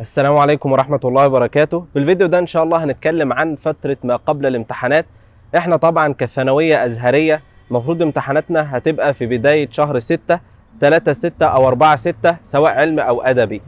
السلام عليكم ورحمة الله وبركاته في الفيديو ده إن شاء الله هنتكلم عن فترة ما قبل الامتحانات إحنا طبعا كثانوية أزهرية المفروض امتحاناتنا هتبقى في بداية شهر 6 3 6 أو 4 6 سواء علم أو أدبي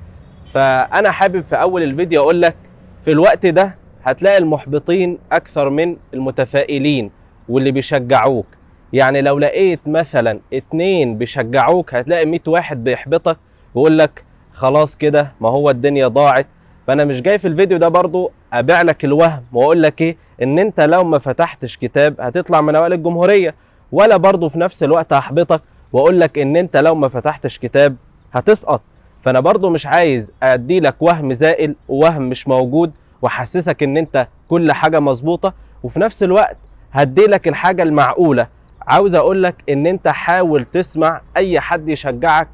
فأنا حابب في أول الفيديو أقول لك في الوقت ده هتلاقي المحبطين أكثر من المتفائلين واللي بيشجعوك يعني لو لقيت مثلا اتنين بيشجعوك هتلاقي 100 واحد بيحبطك ويقول لك خلاص كده ما هو الدنيا ضاعت فانا مش جاي في الفيديو ده برضو ابيع لك الوهم واقول لك ايه ان انت لو ما فتحتش كتاب هتطلع من اوائل الجمهوريه ولا برضو في نفس الوقت هحبطك واقول لك ان انت لو ما فتحتش كتاب هتسقط فانا برضو مش عايز ادي لك وهم زائل ووهم مش موجود واحسسك ان انت كل حاجه مظبوطه وفي نفس الوقت هدي لك الحاجه المعقوله عاوز اقول لك ان انت حاول تسمع اي حد يشجعك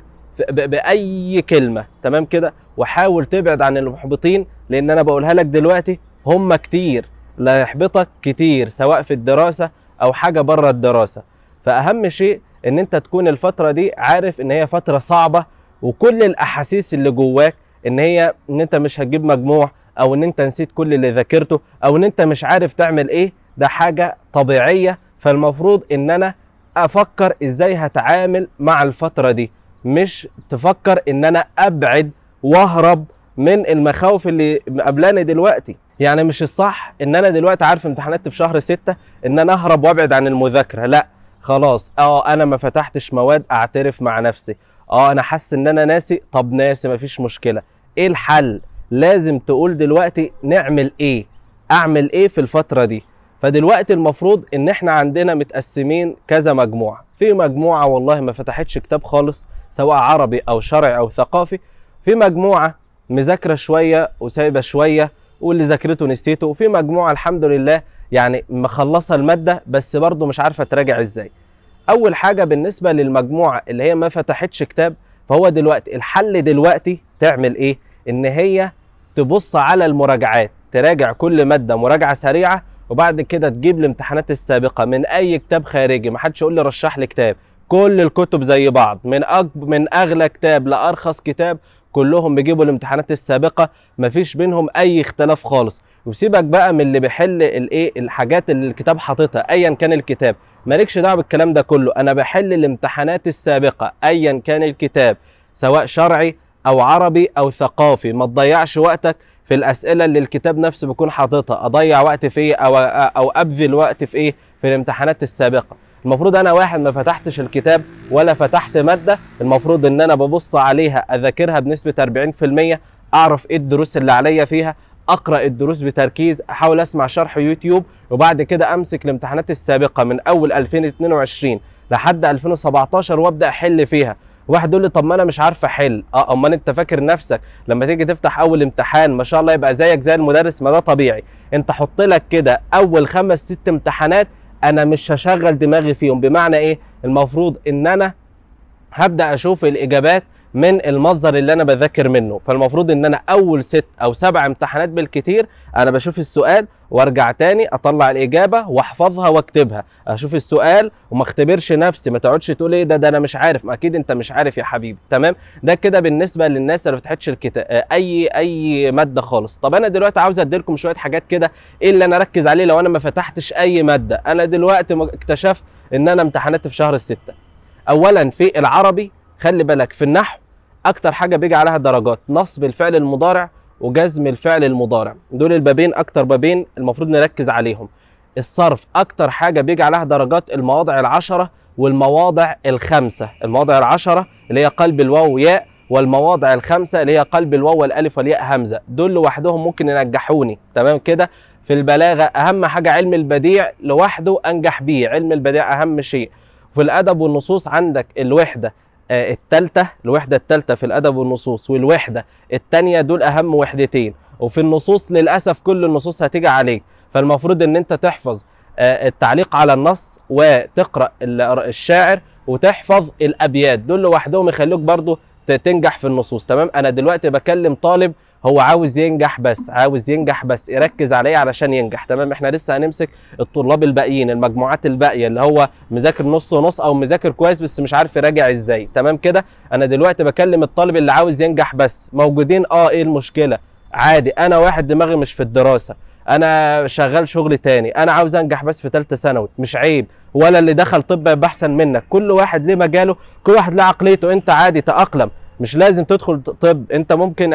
باي كلمه تمام كده وحاول تبعد عن المحبطين لان انا بقولها لك دلوقتي هم كتير لا يحبطك كتير سواء في الدراسه او حاجه بره الدراسه فاهم شيء ان انت تكون الفتره دي عارف ان هي فتره صعبه وكل الاحاسيس اللي جواك ان هي ان انت مش هتجيب مجموع او ان انت نسيت كل اللي ذاكرته او ان انت مش عارف تعمل ايه ده حاجه طبيعيه فالمفروض ان انا افكر ازاي هتعامل مع الفتره دي مش تفكر ان انا ابعد واهرب من المخاوف اللي قبلاني دلوقتي يعني مش الصح ان انا دلوقتي عارف امتحانات في شهر ستة ان انا اهرب وابعد عن المذاكره لا خلاص اه انا ما فتحتش مواد اعترف مع نفسي اه انا حاسس ان انا ناسي طب ناسي مفيش مشكله ايه الحل لازم تقول دلوقتي نعمل ايه اعمل ايه في الفتره دي فدلوقتي المفروض ان احنا عندنا متقسمين كذا مجموعه في مجموعه والله ما فتحتش كتاب خالص سواء عربي او شرعي او ثقافي في مجموعه مذاكره شويه وسايبه شويه واللي ذاكرته نسيته وفي مجموعه الحمد لله يعني مخلصه الماده بس برضه مش عارفه تراجع ازاي اول حاجه بالنسبه للمجموعه اللي هي ما فتحتش كتاب فهو دلوقتي الحل دلوقتي تعمل ايه ان هي تبص على المراجعات تراجع كل ماده مراجعه سريعه وبعد كده تجيب الامتحانات السابقه من اي كتاب خارجي ما حدش يقول لي رشح لي كتاب كل الكتب زي بعض من أجب من اغلى كتاب لارخص كتاب كلهم بيجيبوا الامتحانات السابقه مفيش بينهم اي اختلاف خالص وسيبك بقى من اللي بيحل الايه الحاجات اللي الكتاب حاططها ايا كان الكتاب مالكش دعوه بالكلام ده كله انا بحل الامتحانات السابقه ايا كان الكتاب سواء شرعي او عربي او ثقافي ما تضيعش وقتك في الاسئله اللي الكتاب نفسه بيكون حاططها اضيع وقت في ايه او او ابذل وقت في ايه في الامتحانات السابقه المفروض انا واحد ما فتحتش الكتاب ولا فتحت ماده المفروض ان انا ببص عليها اذاكرها بنسبه 40% اعرف ايه الدروس اللي عليا فيها اقرا الدروس بتركيز احاول اسمع شرح يوتيوب وبعد كده امسك الامتحانات السابقه من اول 2022 لحد 2017 وابدا احل فيها واحد يقول لي طب ما انا مش عارف احل اه امال انت فاكر نفسك لما تيجي تفتح اول امتحان ما شاء الله يبقى زيك زي المدرس ما ده طبيعي انت حط لك كده اول خمس ست امتحانات انا مش هشغل دماغي فيهم بمعنى ايه المفروض ان انا هبدا اشوف الاجابات من المصدر اللي انا بذاكر منه فالمفروض ان انا اول ست او سبع امتحانات بالكتير انا بشوف السؤال وارجع تاني اطلع الاجابه واحفظها واكتبها اشوف السؤال وما اختبرش نفسي ما تقعدش تقول ايه ده ده انا مش عارف ما اكيد انت مش عارف يا حبيبي تمام ده كده بالنسبه للناس اللي ما فتحتش الكتاب آه، اي اي ماده خالص طب انا دلوقتي عاوز اديلكم شويه حاجات كده ايه اللي انا اركز عليه لو انا ما فتحتش اي ماده انا دلوقتي اكتشفت ان انا امتحاناتي في شهر الستة اولا في العربي خلي بالك في النحو اكتر حاجه بيجي عليها درجات نصب الفعل المضارع وجزم الفعل المضارع دول البابين اكتر بابين المفروض نركز عليهم الصرف اكتر حاجه بيجي عليها درجات المواضع العشره والمواضع الخمسه المواضع العشره اللي هي قلب الواو ياء والمواضع الخمسه اللي هي قلب الواو والالف والياء همزه دول لوحدهم ممكن ينجحوني تمام كده في البلاغه اهم حاجه علم البديع لوحده انجح بيه علم البديع اهم شيء في الادب والنصوص عندك الوحده آه، الثالثه الوحده الثالثه في الادب والنصوص والوحده الثانيه دول اهم وحدتين وفي النصوص للاسف كل النصوص هتيجي عليك فالمفروض ان انت تحفظ آه، التعليق على النص وتقرا الشاعر وتحفظ الابيات دول لوحدهم يخلوك برضو تنجح في النصوص تمام انا دلوقتي بكلم طالب هو عاوز ينجح بس عاوز ينجح بس يركز عليه علشان ينجح تمام احنا لسه هنمسك الطلاب الباقيين المجموعات الباقيه اللي هو مذاكر نص ونص او مذاكر كويس بس مش عارف يراجع ازاي تمام كده انا دلوقتي بكلم الطالب اللي عاوز ينجح بس موجودين اه ايه المشكله عادي انا واحد دماغي مش في الدراسه انا شغال شغل تاني انا عاوز انجح بس في ثالثه ثانوي مش عيب ولا اللي دخل طب يبقى احسن منك كل واحد ليه مجاله كل واحد له عقليته انت عادي تاقلم مش لازم تدخل طب انت ممكن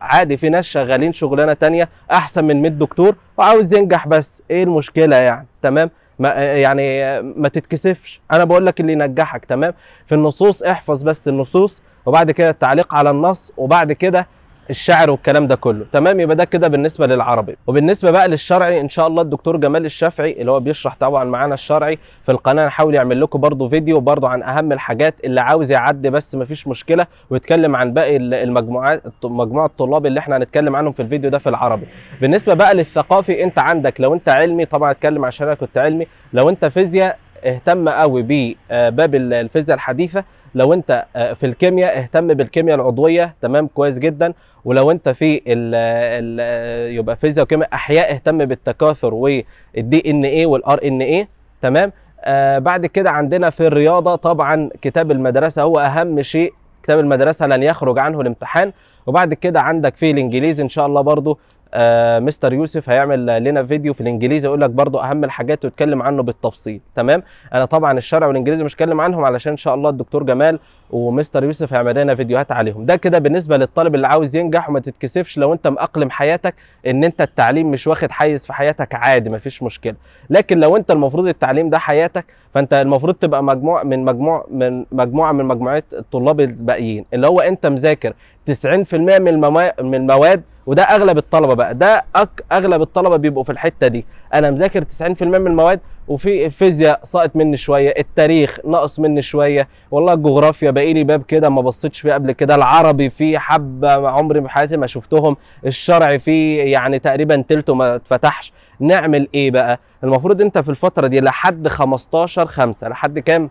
عادي في ناس شغالين شغلانه تانية احسن من 100 دكتور وعاوز ينجح بس ايه المشكله يعني تمام ما يعني ما تتكسفش انا بقول لك اللي ينجحك تمام في النصوص احفظ بس النصوص وبعد كده التعليق على النص وبعد كده الشعر والكلام ده كله تمام يبقى ده كده بالنسبه للعربي وبالنسبه بقى للشرعي ان شاء الله الدكتور جمال الشافعي اللي هو بيشرح طبعا معانا الشرعي في القناه هنحاول يعمل لكم برضو فيديو برضو عن اهم الحاجات اللي عاوز يعدي بس مفيش مشكله ويتكلم عن باقي المجموعات مجموعه الطلاب اللي احنا هنتكلم عنهم في الفيديو ده في العربي بالنسبه بقى للثقافي انت عندك لو انت علمي طبعا اتكلم عشان انا كنت علمي لو انت فيزياء اهتم قوي بباب الفيزياء الحديثه لو انت آه، في الكيمياء اهتم بالكيمياء العضويه تمام كويس جدا ولو انت في الـ الـ آه، يبقى فيزياء وكيمياء احياء اهتم بالتكاثر والدي ان اي والار ان اي تمام آه بعد كده عندنا في الرياضه طبعا كتاب المدرسه هو اهم شيء كتاب المدرسه لن يخرج عنه الامتحان وبعد كده عندك في الانجليزي ان شاء الله برضو آه مستر يوسف هيعمل لنا فيديو في الانجليزي يقول لك برضو اهم الحاجات ويتكلم عنه بالتفصيل تمام انا طبعا الشرع والانجليزي مش هتكلم عنهم علشان ان شاء الله الدكتور جمال ومستر يوسف هيعمل لنا فيديوهات عليهم ده كده بالنسبه للطالب اللي عاوز ينجح وما تتكسفش لو انت مأقلم حياتك ان انت التعليم مش واخد حيز في حياتك عادي مفيش مشكله لكن لو انت المفروض التعليم ده حياتك فانت المفروض تبقى مجموع من مجموع من مجموعه من مجموعات الطلاب الباقيين اللي هو انت مذاكر 90% من المواد وده اغلب الطلبه بقى ده أك اغلب الطلبه بيبقوا في الحته دي انا مذاكر 90% من المواد وفي الفيزياء ساقط مني شويه التاريخ ناقص مني شويه والله الجغرافيا باقي لي باب كده ما بصيتش فيه قبل كده العربي فيه حبه عمري في حياتي ما شفتهم الشرع فيه يعني تقريبا تلته ما اتفتحش نعمل ايه بقى المفروض انت في الفتره دي لحد 15 5 لحد كام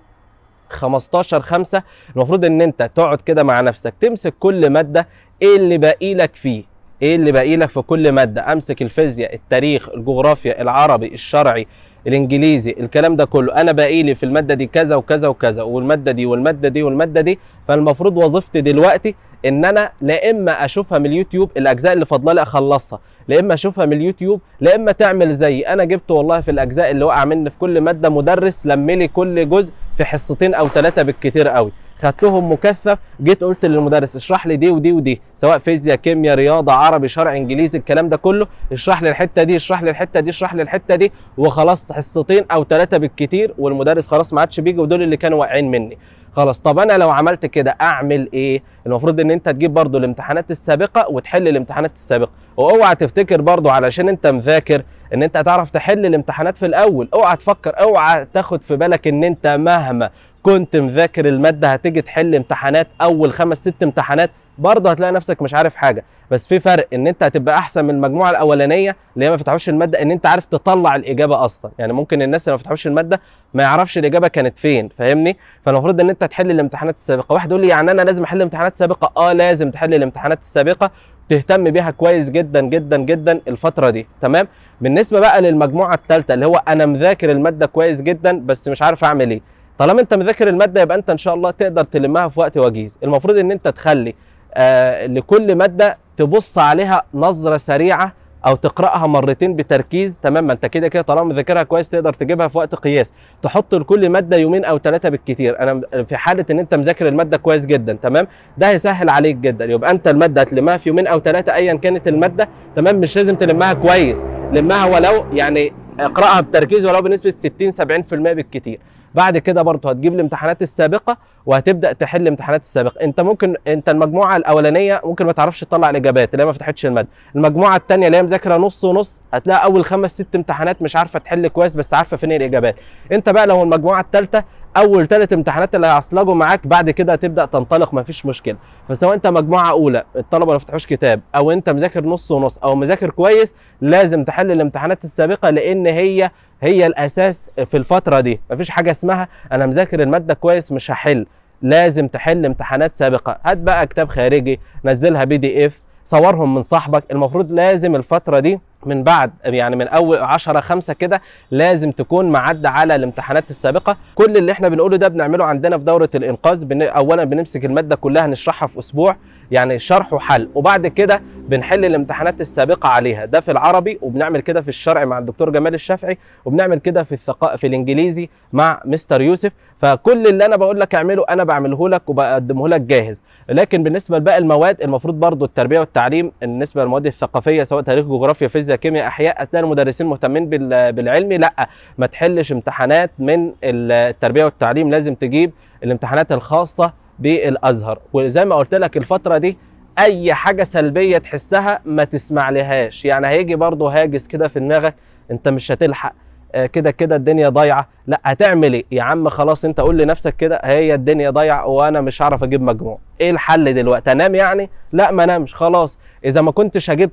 15 5 المفروض ان انت تقعد كده مع نفسك تمسك كل ماده ايه اللي باقي لك فيه ايه اللي باقي لك في كل ماده امسك الفيزياء التاريخ الجغرافيا العربي الشرعي الانجليزي الكلام ده كله انا باقي لي في الماده دي كذا وكذا وكذا والماده دي والماده دي والماده دي فالمفروض وظيفتي دلوقتي ان انا لا اما اشوفها من اليوتيوب الاجزاء اللي فاضله لي اخلصها لا اما اشوفها من اليوتيوب لا اما تعمل زيي انا جبت والله في الاجزاء اللي وقع مني في كل ماده مدرس لملي كل جزء في حصتين او ثلاثه بالكتير قوي خدتهم مكثف جيت قلت للمدرس اشرح لي دي ودي ودي سواء فيزياء كيمياء رياضه عربي شرع انجليزي الكلام ده كله اشرح لي الحته دي اشرح لي الحته دي اشرح لي الحته دي وخلاص حصتين او ثلاثه بالكتير والمدرس خلاص ما عادش بيجي ودول اللي كانوا واقعين مني خلاص طب انا لو عملت كده اعمل ايه المفروض ان انت تجيب برضو الامتحانات السابقه وتحل الامتحانات السابقه واوعى تفتكر برضو علشان انت مذاكر ان انت هتعرف تحل الامتحانات في الاول اوعى تفكر اوعى تاخد في بالك ان انت مهما كنت مذاكر الماده هتيجي تحل امتحانات اول خمس ست امتحانات برضه هتلاقي نفسك مش عارف حاجه بس في فرق ان انت هتبقى احسن من المجموعه الاولانيه اللي هي ما فتحوش الماده ان انت عارف تطلع الاجابه اصلا يعني ممكن الناس اللي ما فتحوش الماده ما يعرفش الاجابه كانت فين فاهمني فالمفروض ان انت تحل الامتحانات السابقه واحد يقول لي يعني انا لازم احل امتحانات سابقه اه لازم تحل الامتحانات السابقه تهتم بيها كويس جدا جدا جدا الفتره دي تمام بالنسبه بقى للمجموعه الثالثه اللي هو انا مذاكر الماده كويس جدا بس مش عارف اعمل ايه طالما انت مذاكر الماده يبقى انت ان شاء الله تقدر تلمها في وقت وجيز المفروض ان انت تخلي آه لكل ماده تبص عليها نظره سريعه او تقراها مرتين بتركيز تماما انت كده كده طالما مذاكرها كويس تقدر تجيبها في وقت قياس تحط لكل ماده يومين او ثلاثه بالكتير انا في حاله ان انت مذاكر الماده كويس جدا تمام ده هيسهل عليك جدا يبقى انت الماده هتلمها في يومين او ثلاثه ايا كانت الماده تمام مش لازم تلمها كويس لمها ولو يعني اقراها بتركيز ولو بنسبه 60 70% بالكتير بعد كده برضه هتجيب الامتحانات السابقه وهتبدا تحل الامتحانات السابقه انت ممكن انت المجموعه الاولانيه ممكن ما تعرفش تطلع الاجابات اللي هي ما فتحتش الماده المجموعه الثانيه اللي هي مذاكره نص ونص هتلاقي اول خمس ست امتحانات مش عارفه تحل كويس بس عارفه فين الاجابات انت بقى لو المجموعه الثالثه اول ثلاث امتحانات اللي هيعصلجوا معاك بعد كده هتبدا تنطلق مفيش مشكله فسواء انت مجموعه اولى الطلبه ما فتحوش كتاب او انت مذاكر نص ونص او مذاكر كويس لازم تحل الامتحانات السابقه لان هي هي الاساس في الفتره دي مفيش حاجه اسمها انا مذاكر الماده كويس مش هحل لازم تحل امتحانات سابقه هات بقى كتاب خارجي نزلها بي دي اف صورهم من صاحبك المفروض لازم الفتره دي من بعد يعني من اول 10 5 كده لازم تكون معدى على الامتحانات السابقه كل اللي احنا بنقوله ده بنعمله عندنا في دوره الانقاذ بن... اولا بنمسك الماده كلها نشرحها في اسبوع يعني شرح وحل وبعد كده بنحل الامتحانات السابقه عليها ده في العربي وبنعمل كده في الشرع مع الدكتور جمال الشافعي وبنعمل كده في الثق... في الانجليزي مع مستر يوسف فكل اللي انا بقول لك اعمله انا بعمله لك وبقدمه لك جاهز لكن بالنسبه لباقي المواد المفروض برضو التربيه والتعليم بالنسبه للمواد الثقافيه سواء تاريخ جغرافيا فيزياء فيزياء كيمياء احياء هتلاقي المدرسين مهتمين بالعلمي لا ما تحلش امتحانات من التربيه والتعليم لازم تجيب الامتحانات الخاصه بالازهر وزي ما قلت لك الفتره دي اي حاجه سلبيه تحسها ما تسمع لهاش يعني هيجي برضه هاجس كده في دماغك انت مش هتلحق آه، كده كده الدنيا ضايعه لا هتعمل ايه يا عم خلاص انت قول لنفسك كده هي الدنيا ضايعه وانا مش هعرف اجيب مجموع ايه الحل دلوقتي انام يعني لا ما نامش خلاص اذا ما كنتش هجيب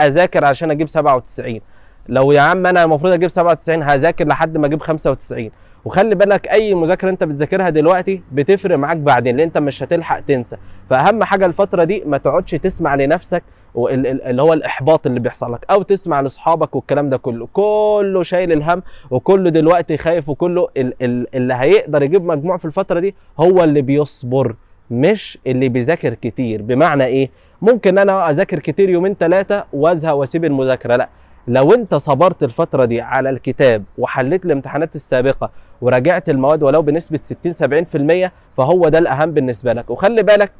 99% اذاكر عشان اجيب 97 لو يا عم انا المفروض اجيب 97 هذاكر لحد ما اجيب 95 وخلي بالك اي مذاكره انت بتذاكرها دلوقتي بتفرق معاك بعدين لان انت مش هتلحق تنسى فاهم حاجه الفتره دي ما تقعدش تسمع لنفسك اللي هو الاحباط اللي بيحصل لك او تسمع لاصحابك والكلام ده كله كله شايل الهم وكله دلوقتي خايف وكله اللي هيقدر يجيب مجموع في الفتره دي هو اللي بيصبر مش اللي بيذاكر كتير بمعنى ايه ممكن انا اذاكر كتير يومين ثلاثه وازهق واسيب المذاكره لا لو انت صبرت الفترة دي على الكتاب وحليت الامتحانات السابقة وراجعت المواد ولو بنسبة 60 70% فهو ده الأهم بالنسبة لك وخلي بالك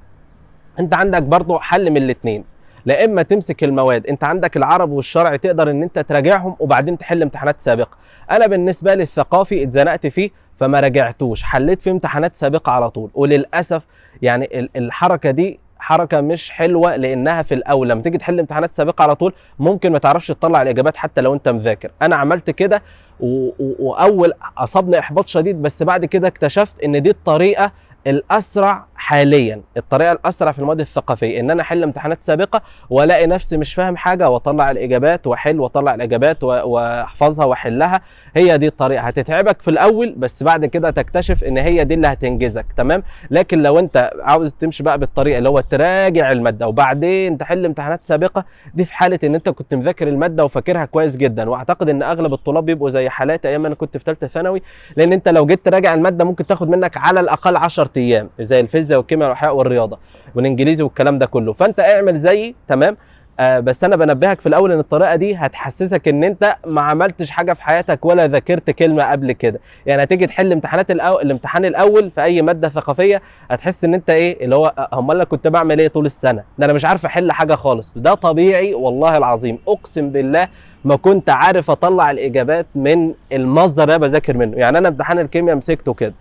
انت عندك برضه حل من الاتنين لا اما تمسك المواد انت عندك العرب والشرع تقدر ان انت تراجعهم وبعدين تحل امتحانات سابقه انا بالنسبه للثقافي اتزنقت فيه فما راجعتوش حليت في امتحانات سابقه على طول وللاسف يعني الحركه دي حركه مش حلوه لانها في الاول لما تيجي تحل امتحانات سابقه على طول ممكن ما تعرفش تطلع الاجابات حتى لو انت مذاكر انا عملت كده و... و... واول اصابني احباط شديد بس بعد كده اكتشفت ان دي الطريقه الاسرع حاليا الطريقه الاسرع في الماضي الثقافي ان انا احل امتحانات سابقه والاقي نفسي مش فاهم حاجه واطلع الاجابات واحل واطلع الاجابات واحفظها واحلها هي دي الطريقه هتتعبك في الاول بس بعد كده تكتشف ان هي دي اللي هتنجزك تمام لكن لو انت عاوز تمشي بقى بالطريقه اللي هو تراجع الماده وبعدين تحل امتحانات سابقه دي في حاله ان انت كنت مذاكر الماده وفاكرها كويس جدا واعتقد ان اغلب الطلاب بيبقوا زي حالات ايام انا كنت في ثالثه ثانوي لان انت لو جيت تراجع الماده ممكن تاخد منك على الاقل 10 ايام زي الفيزياء زي والكيمياء والاحياء والرياضه والانجليزي والكلام ده كله فانت اعمل زيي تمام آه بس انا بنبهك في الاول ان الطريقه دي هتحسسك ان انت ما عملتش حاجه في حياتك ولا ذاكرت كلمه قبل كده يعني هتيجي تحل امتحانات الأو... الامتحان الاول في اي ماده ثقافيه هتحس ان انت ايه اللي هو آه، امال انا كنت بعمل ايه طول السنه ده انا مش عارف احل حاجه خالص ده طبيعي والله العظيم اقسم بالله ما كنت عارف اطلع الاجابات من المصدر اللي انا بذاكر منه يعني انا امتحان الكيمياء مسكته كده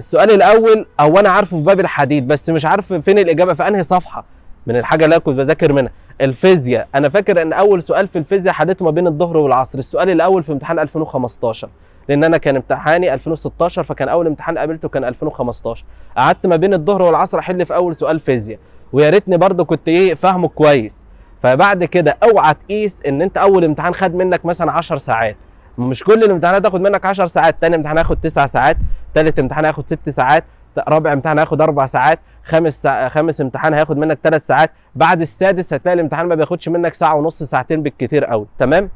السؤال الاول هو انا عارفه في باب الحديد بس مش عارف فين الاجابه في انهي صفحه من الحاجه اللي انا كنت بذاكر منها الفيزياء انا فاكر ان اول سؤال في الفيزياء حليته ما بين الظهر والعصر السؤال الاول في امتحان 2015 لان انا كان امتحاني 2016 فكان اول امتحان قابلته كان 2015 قعدت ما بين الظهر والعصر احل في اول سؤال فيزياء ويا ريتني برضه كنت ايه فاهمه كويس فبعد كده اوعى تقيس ان انت اول امتحان خد منك مثلا 10 ساعات مش كل الامتحانات تاخد منك 10 ساعات تاني امتحان هياخد 9 ساعات تالت امتحان هياخد 6 ساعات رابع امتحان هياخد اربع ساعات خامس سا... خامس امتحان هياخد منك ثلاث ساعات بعد السادس هتلاقي الامتحان ما بياخدش منك ساعه ونص ساعتين بالكتير قوي تمام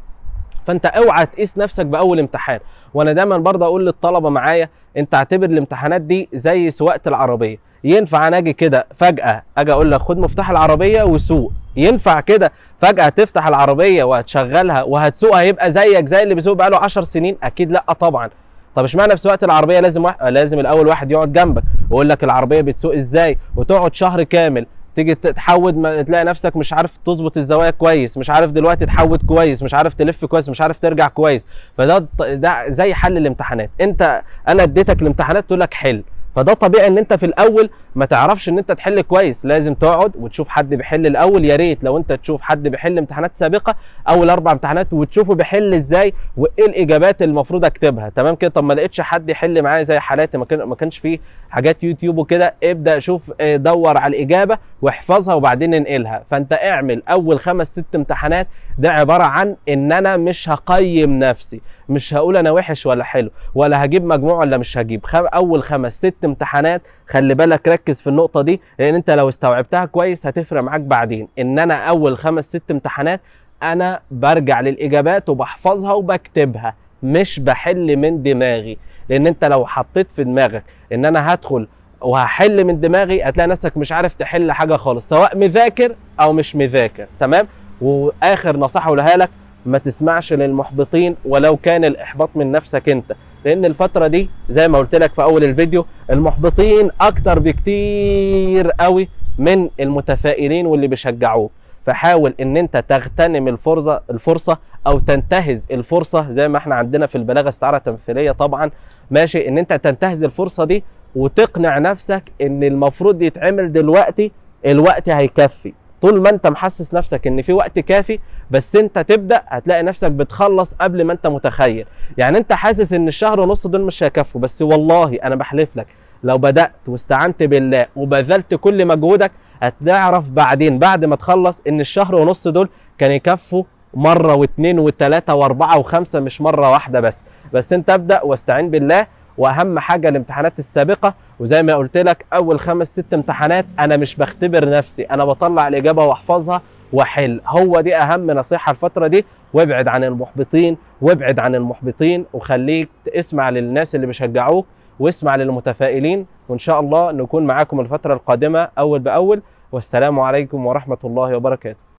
فانت اوعى تقيس نفسك باول امتحان وانا دايما برضه اقول للطلبه معايا انت اعتبر الامتحانات دي زي سواقه العربيه ينفع انا اجي كده فجاه اجي اقول لك خد مفتاح العربيه وسوق ينفع كده فجاه تفتح العربيه وهتشغلها وهتسوقها يبقى زيك زي اللي بيسوق بقاله 10 سنين اكيد لا طبعا طب اشمعنى في سواقه العربيه لازم واحد لازم الاول واحد يقعد جنبك ويقول لك العربيه بتسوق ازاي وتقعد شهر كامل تيجي تحود ما تلاقي نفسك مش عارف تظبط الزوايا كويس مش عارف دلوقتي تحود كويس مش عارف تلف كويس مش عارف ترجع كويس فده ده زي حل الامتحانات انت انا اديتك الامتحانات تقول لك حل فده طبيعي ان انت في الاول ما تعرفش ان انت تحل كويس لازم تقعد وتشوف حد بيحل الاول يا ريت لو انت تشوف حد بيحل امتحانات سابقه اول اربع امتحانات وتشوفه بيحل ازاي وايه الاجابات اللي المفروض اكتبها تمام كده طب ما لقيتش حد يحل معايا زي حالاتي ما كانش فيه حاجات يوتيوب وكده ابدا شوف آه، دور على الاجابه واحفظها وبعدين انقلها فانت اعمل اول خمس ست امتحانات ده عباره عن ان انا مش هقيم نفسي مش هقول انا وحش ولا حلو ولا هجيب مجموع ولا مش هجيب خم... اول خمس ست امتحانات خلي بالك ركز في النقطه دي لان انت لو استوعبتها كويس هتفرق معاك بعدين ان انا اول خمس ست امتحانات انا برجع للاجابات وبحفظها وبكتبها مش بحل من دماغي لان انت لو حطيت في دماغك ان انا هدخل وهحل من دماغي هتلاقي نفسك مش عارف تحل حاجه خالص سواء مذاكر او مش مذاكر تمام واخر نصيحه اقولها لك ما تسمعش للمحبطين ولو كان الاحباط من نفسك انت لان الفتره دي زي ما قلت لك في اول الفيديو المحبطين اكتر بكتير قوي من المتفائلين واللي بيشجعوك فحاول ان انت تغتنم الفرصه الفرصه او تنتهز الفرصه زي ما احنا عندنا في البلاغه استعاره تمثيليه طبعا ماشي ان انت تنتهز الفرصه دي وتقنع نفسك ان المفروض يتعمل دلوقتي الوقت هيكفي طول ما انت محسس نفسك ان في وقت كافي بس انت تبدا هتلاقي نفسك بتخلص قبل ما انت متخيل يعني انت حاسس ان الشهر ونص دول مش هيكفوا بس والله انا بحلف لك لو بدات واستعنت بالله وبذلت كل مجهودك هتعرف بعدين بعد ما تخلص ان الشهر ونص دول كان يكفوا مره واثنين وثلاثه واربعه وخمسه مش مره واحده بس بس انت ابدا واستعين بالله واهم حاجه الامتحانات السابقه وزي ما قلت لك اول خمس ست امتحانات انا مش بختبر نفسي انا بطلع الاجابه واحفظها واحل هو دي اهم نصيحه الفتره دي وابعد عن المحبطين وابعد عن المحبطين وخليك اسمع للناس اللي بيشجعوك واسمع للمتفائلين وان شاء الله نكون معاكم الفتره القادمه اول باول والسلام عليكم ورحمه الله وبركاته